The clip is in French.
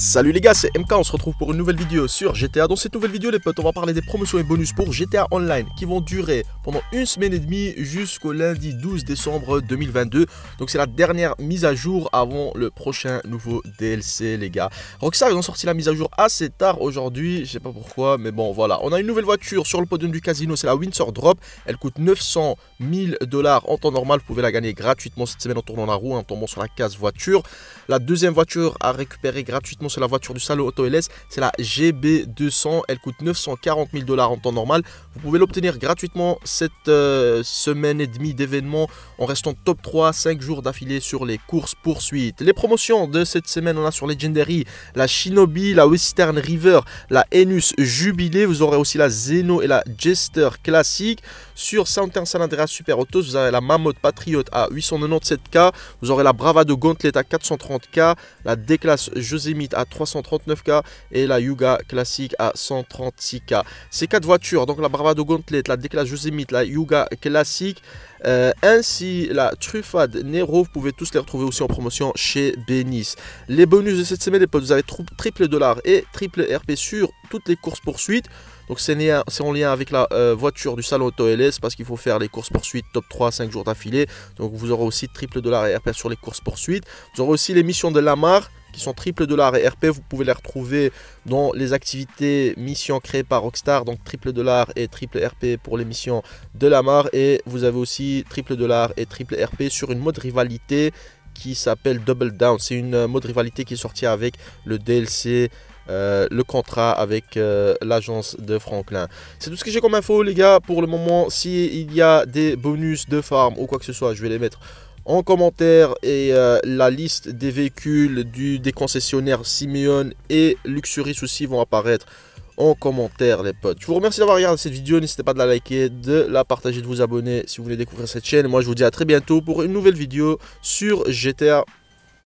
Salut les gars, c'est MK, on se retrouve pour une nouvelle vidéo sur GTA. Dans cette nouvelle vidéo les potes, on va parler des promotions et bonus pour GTA Online qui vont durer pendant une semaine et demie jusqu'au lundi 12 décembre 2022. Donc c'est la dernière mise à jour avant le prochain nouveau DLC les gars. Rockstar ils ont sorti la mise à jour assez tard aujourd'hui, je sais pas pourquoi mais bon voilà. On a une nouvelle voiture sur le podium du casino, c'est la Windsor Drop. Elle coûte 900 000 dollars en temps normal, vous pouvez la gagner gratuitement cette semaine en tournant la roue, en tombant sur la case voiture. La deuxième voiture à récupérer gratuitement c'est la voiture du salon Auto LS, c'est la GB200, elle coûte 940 000 dollars en temps normal. Vous pouvez l'obtenir gratuitement cette euh, semaine et demie d'événements en restant top 3, 5 jours d'affilée sur les courses poursuites. Les promotions de cette semaine, on a sur Legendary la Shinobi, la Western River, la Enus Jubilé, vous aurez aussi la Zeno et la Jester classique. Sur 100 San Super Autos, vous avez la Mammoth Patriote à 897K, vous aurez la Bravado Gauntlet à 430K, la D-Class à 339K et la Yuga Classic à 136K. Ces quatre voitures, donc la Bravado Gauntlet, la D-Class la Yuga Classic, euh, ainsi, la truffade Nero, vous pouvez tous les retrouver aussi en promotion chez Bénis. Les bonus de cette semaine, les potes, vous avez triple dollar et triple RP sur toutes les courses poursuites. Donc c'est en lien avec la euh, voiture du salon Auto LS parce qu'il faut faire les courses poursuites top 3 5 jours d'affilée. Donc vous aurez aussi triple dollar et RP sur les courses poursuites. Vous aurez aussi les missions de Lamar qui sont triple dollar et RP. Vous pouvez les retrouver dans les activités missions créées par Rockstar, donc triple dollar et triple RP pour les missions de la mare. Et vous avez aussi triple dollar et triple RP sur une mode rivalité qui s'appelle Double Down. C'est une euh, mode rivalité qui est sortie avec le DLC. Euh, le contrat avec euh, l'agence de Franklin. C'est tout ce que j'ai comme info les gars pour le moment. S'il y a des bonus de farm ou quoi que ce soit, je vais les mettre en commentaire et euh, la liste des véhicules du, des concessionnaires Simeon et Luxuris aussi vont apparaître en commentaire les potes. Je vous remercie d'avoir regardé cette vidéo, n'hésitez pas de la liker, de la partager, de vous abonner si vous voulez découvrir cette chaîne. Moi je vous dis à très bientôt pour une nouvelle vidéo sur GTA